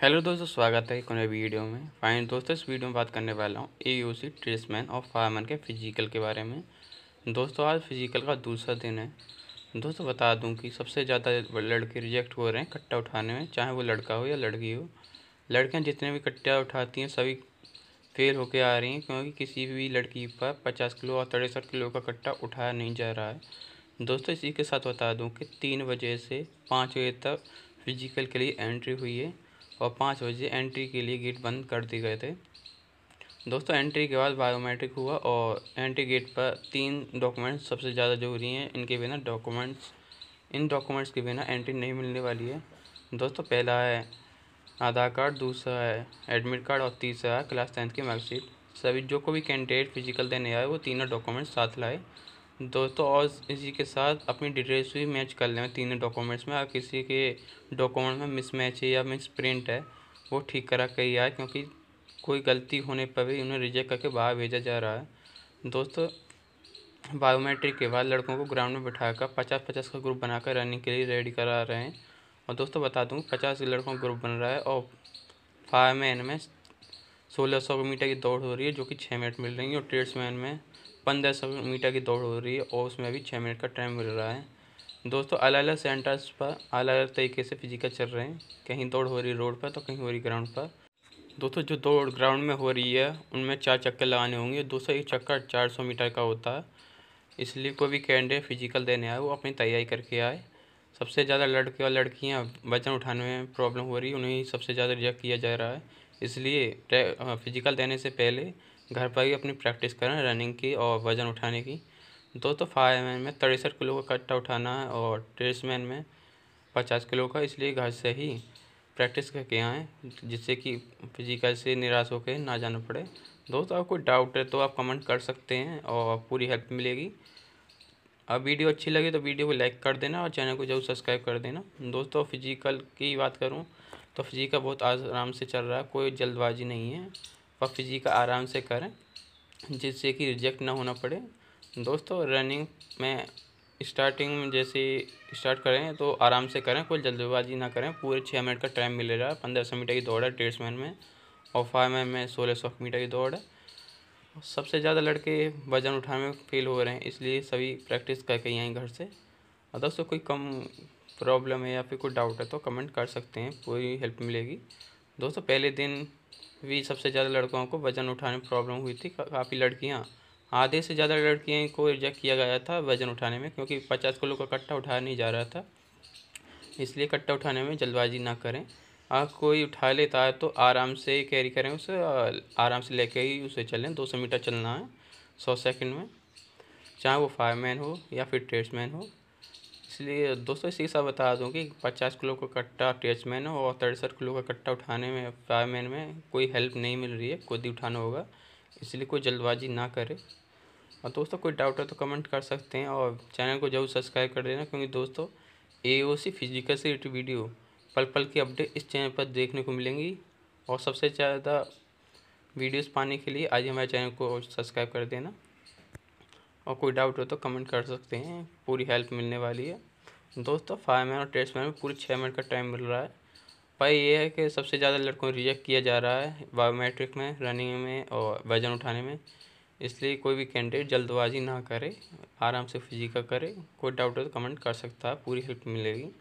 hello दोस्तों स्वागत है एक नए वीडियो में फाइन दोस्तों इस वीडियो में बात करने वाला हूँ ए यू सी ट्रेसमैन और फार्मर के फिजिकल के बारे में दोस्तों आज फिजिकल का दूसरा दिन है दोस्तों बता दूं कि सबसे ज़्यादा लड़के रिजेक्ट हो रहे हैं कट्टा उठाने में चाहे वो लड़का हो या लड़की हो लड़कियाँ जितने भी कट्टा उठाती हैं सभी फेल होकर आ रही हैं क्योंकि किसी भी लड़की पर पचास किलो और तिरसठ किलो का कट्टा उठाया नहीं जा रहा है दोस्तों इसी के साथ बता दूँ कि तीन बजे से पाँच बजे तक फिजिकल के लिए एंट्री हुई है और पाँच बजे एंट्री के लिए गेट बंद कर दिए गए थे दोस्तों एंट्री के बाद बायोमेट्रिक हुआ और एंट्री गेट पर तीन डॉक्यूमेंट्स सबसे ज़्यादा ज़रूरी हैं इनके बिना डॉक्यूमेंट्स इन डॉक्यूमेंट्स के बिना एंट्री नहीं मिलने वाली है दोस्तों पहला है आधार कार्ड दूसरा है एडमिट कार्ड और तीसरा है क्लास टेंथ की मार्कशीट सभी जो को भी कैंडिडेट फिजिकल देने आए वो तीनों डॉक्यूमेंट्स साथ लाए दोस्तों और इसी के साथ अपनी डिटेल्स भी मैच कर लें तीनों डॉक्यूमेंट्स में अगर किसी के डॉक्यूमेंट में मिसमैच है या मिस प्रिंट है वो ठीक करा के ही आए क्योंकि कोई गलती होने पर भी उन्हें रिजेक्ट करके बाहर भेजा जा रहा है दोस्तों बायोमेट्रिक के बाद लड़कों को ग्राउंड में बिठाकर पचास पचास का ग्रुप बनाकर रनिंग के लिए रेडी करा रहे हैं और दोस्तों बता दूँ पचास लड़कों का ग्रुप बन रहा है और फायर मैन में सोलह सौ मीटर की दौड़ हो रही है जो कि छः मिनट मिल रही है और ट्रेड्समैन में पंद्रह सौ मीटर की दौड़ हो रही है और उसमें अभी छः मिनट का टाइम मिल रहा है दोस्तों अलग अलग सेंटर्स पर अलग अलग तरीके से फिजिकल चल रहे हैं कहीं दौड़ हो रही रोड पर तो कहीं हो रही ग्राउंड पर दोस्तों जो दौड़ ग्राउंड में हो रही है उनमें चार चक्कर लगाने होंगे दोस्तों एक चक्कर चार सौ मीटर का होता है इसलिए कोई भी कैंडिडेट फिजिकल देने आए वो अपनी तैयारी करके आए सबसे ज़्यादा लड़के और लड़कियाँ वजन उठाने में प्रॉब्लम हो रही है उन्हें सबसे ज़्यादा रिजेक्ट किया जा रहा है इसलिए फिजिकल देने से पहले घर पर ही अपनी प्रैक्टिस करें रनिंग की और वज़न उठाने की दो तो फायर मैन में तिरसठ किलो का कट्टा उठाना है और मैन में पचास किलो का इसलिए घर से ही प्रैक्टिस करके आएँ जिससे कि फिजिकल से निराश होकर ना जाना पड़े दोस्तों अगर कोई डाउट है तो आप कमेंट कर सकते हैं और पूरी हेल्प मिलेगी अब वीडियो अच्छी लगी तो वीडियो को लाइक कर देना और चैनल को जरूर सब्सक्राइब कर देना दोस्तों फिजिकल की बात करूं तो फिजिकल बहुत आराम से चल रहा है कोई जल्दबाजी नहीं है पक्ष जी का आराम से करें जिससे कि रिजेक्ट ना होना पड़े दोस्तों रनिंग में स्टार्टिंग में जैसे स्टार्ट करें तो आराम से करें कोई जल्दबाजी ना करें पूरे छः मिनट का टाइम मिलेगा पंद्रह सौ मीटर की दौड़ है डेढ़ सौ मिनट में और फाइव एम में सोलह सौ मीटर की दौड़ है सबसे ज़्यादा लड़के वजन उठाने में फेल हो रहे हैं इसलिए सभी प्रैक्टिस करके ही आए घर से और दोस्तों कोई कम प्रॉब्लम है या फिर कोई डाउट है तो कमेंट कर सकते हैं पूरी हेल्प मिलेगी दोस्तों पहले दिन भी सबसे ज़्यादा लड़कों को वजन उठाने में प्रॉब्लम हुई थी काफ़ी लड़कियाँ आधे से ज़्यादा लड़कियों को रिजेक्ट किया गया था वजन उठाने में क्योंकि पचास किलो का कट्टा उठाया नहीं जा रहा था इसलिए कट्टा उठाने में जल्दबाजी ना करें आप कोई उठा लेता है तो आराम से कैरी करें उसे आराम से लेके ही उसे चलें दो सौ मीटर चलना है सौ सेकंड में चाहे वो फायरमैन हो या फिर ट्रेड्समैन हो इसलिए दोस्तों इसी सब बता दूँ कि पचास किलो का कट्टा अटैचमैन हो और तिरसठ किलो का कट्टा उठाने में फायरमैन में कोई हेल्प नहीं मिल रही है खुद ही उठाना होगा इसलिए कोई जल्दबाजी ना करे और दोस्तों कोई डाउट है तो कमेंट कर सकते हैं और चैनल को जरूर सब्सक्राइब कर देना क्योंकि दोस्तों ए ओ सी फिजिकल से रिलेटेड वीडियो पल पल की अपडेट इस चैनल पर देखने को मिलेंगी और सबसे ज़्यादा वीडियोस पाने के लिए आज हमारे चैनल को सब्सक्राइब कर देना और कोई डाउट हो तो कमेंट कर सकते हैं पूरी हेल्प मिलने वाली है दोस्तों फाइव मैन और टेस्ट मैन में पूरी छः मिनट का टाइम मिल रहा है भाई ये है कि सबसे ज़्यादा लड़कों को रिजेक्ट किया जा रहा है बायोमेट्रिक में रनिंग में और वजन उठाने में इसलिए कोई भी कैंडिडेट जल्दबाजी ना करे आराम से फिजिका करे कोई डाउट हो तो कमेंट कर सकता है पूरी हेल्प मिलेगी